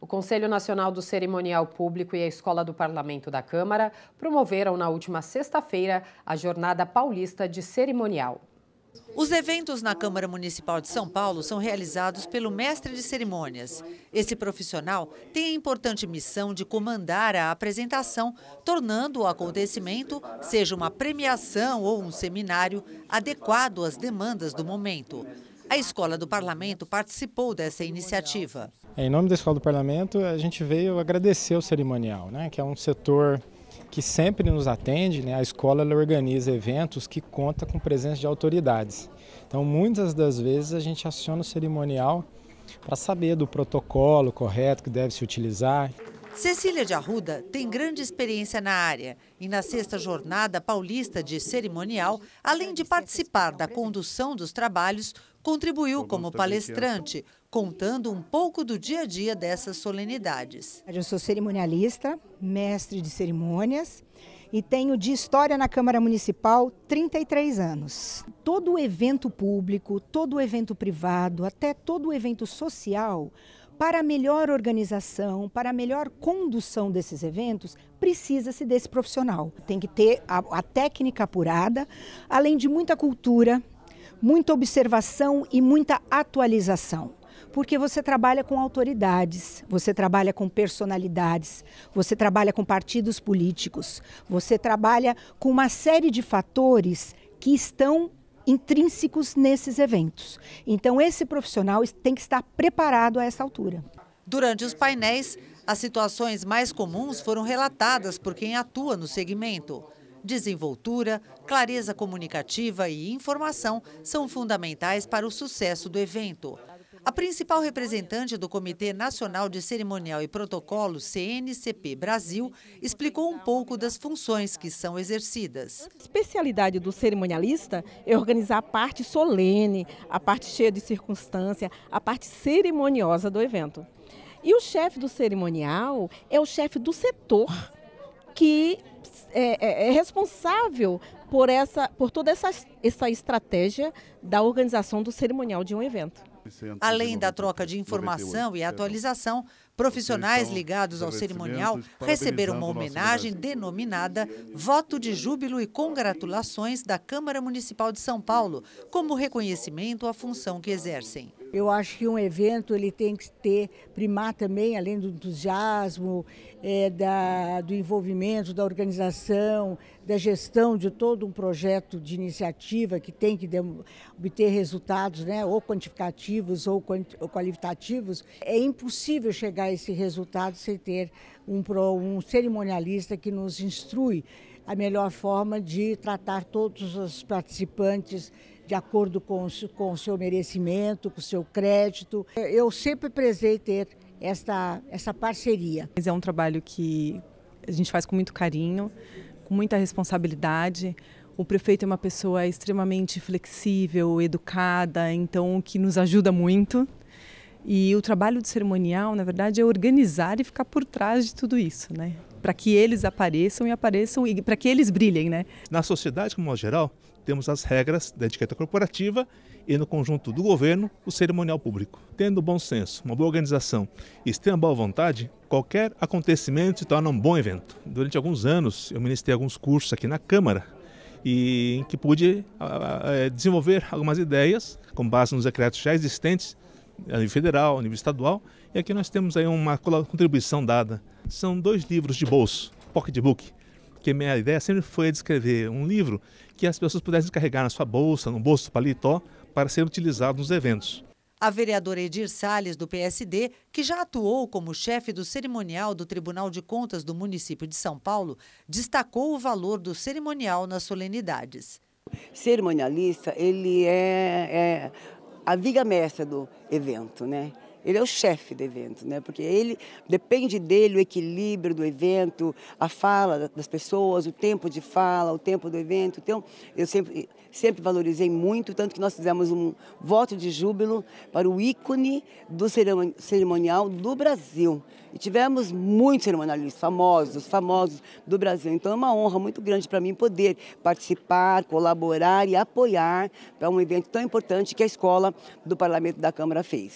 O Conselho Nacional do Cerimonial Público e a Escola do Parlamento da Câmara promoveram na última sexta-feira a Jornada Paulista de Cerimonial. Os eventos na Câmara Municipal de São Paulo são realizados pelo mestre de cerimônias. Esse profissional tem a importante missão de comandar a apresentação, tornando o acontecimento, seja uma premiação ou um seminário, adequado às demandas do momento. A Escola do Parlamento participou dessa iniciativa. É, em nome da Escola do Parlamento, a gente veio agradecer o cerimonial, né, que é um setor que sempre nos atende. Né, a escola organiza eventos que conta com presença de autoridades. Então, muitas das vezes a gente aciona o cerimonial para saber do protocolo correto que deve se utilizar. Cecília de Arruda tem grande experiência na área e na sexta jornada paulista de cerimonial, além de participar da condução dos trabalhos, Contribuiu como palestrante, contando um pouco do dia a dia dessas solenidades. Eu sou cerimonialista, mestre de cerimônias e tenho de História na Câmara Municipal 33 anos. Todo evento público, todo evento privado, até todo evento social, para a melhor organização, para a melhor condução desses eventos, precisa-se desse profissional. Tem que ter a, a técnica apurada, além de muita cultura, muita observação e muita atualização. Porque você trabalha com autoridades, você trabalha com personalidades, você trabalha com partidos políticos, você trabalha com uma série de fatores que estão intrínsecos nesses eventos. Então, esse profissional tem que estar preparado a essa altura. Durante os painéis, as situações mais comuns foram relatadas por quem atua no segmento. Desenvoltura, clareza comunicativa e informação são fundamentais para o sucesso do evento. A principal representante do Comitê Nacional de Cerimonial e Protocolo, CNCP Brasil, explicou um pouco das funções que são exercidas. A especialidade do cerimonialista é organizar a parte solene, a parte cheia de circunstância, a parte cerimoniosa do evento. E o chefe do cerimonial é o chefe do setor que é, é, é, responsável por, essa, por toda essa, essa estratégia da organização do cerimonial de um evento. Além da troca de informação e atualização, profissionais ligados ao cerimonial receberam uma homenagem denominada Voto de Júbilo e Congratulações da Câmara Municipal de São Paulo, como reconhecimento à função que exercem. Eu acho que um evento ele tem que ter primar também, além do entusiasmo, é, da, do envolvimento, da organização, da gestão de todo um projeto de iniciativa que tem que de, obter resultados, né, ou quantificativos ou, quanti, ou, qualitativos. É impossível chegar a esse resultado sem ter um, um cerimonialista que nos instrui a melhor forma de tratar todos os participantes de acordo com, com o seu merecimento, com o seu crédito. Eu sempre prezei ter essa essa parceria. É um trabalho que a gente faz com muito carinho, com muita responsabilidade. O prefeito é uma pessoa extremamente flexível, educada, então que nos ajuda muito. E o trabalho do cerimonial, na verdade, é organizar e ficar por trás de tudo isso, né? para que eles apareçam e apareçam e para que eles brilhem, né? Na sociedade, como geral, temos as regras da etiqueta corporativa e no conjunto do governo, o cerimonial público. Tendo bom senso, uma boa organização e extrema boa vontade, qualquer acontecimento se torna um bom evento. Durante alguns anos, eu ministrei alguns cursos aqui na Câmara e em que pude a, ah, a, ah, eh, desenvolver algumas ideias com base nos decretos já existentes a nível federal, a nível estadual, e aqui nós temos aí uma contribuição dada. São dois livros de bolso, pocketbook, que minha ideia sempre foi descrever um livro que as pessoas pudessem carregar na sua bolsa, no bolso paletó, para ser utilizado nos eventos. A vereadora Edir Sales, do PSD, que já atuou como chefe do cerimonial do Tribunal de Contas do município de São Paulo, destacou o valor do cerimonial nas solenidades. Cerimonialista, ele é, é a viga mestra do evento, né? Ele é o chefe do evento, né? Porque ele depende dele o equilíbrio do evento, a fala das pessoas, o tempo de fala, o tempo do evento. Então, eu sempre, sempre valorizei muito, tanto que nós fizemos um voto de júbilo para o ícone do cerimonial do Brasil. E tivemos muitos cerimonialistas famosos, famosos do Brasil. Então, é uma honra muito grande para mim poder participar, colaborar e apoiar para um evento tão importante que a escola do Parlamento da Câmara fez.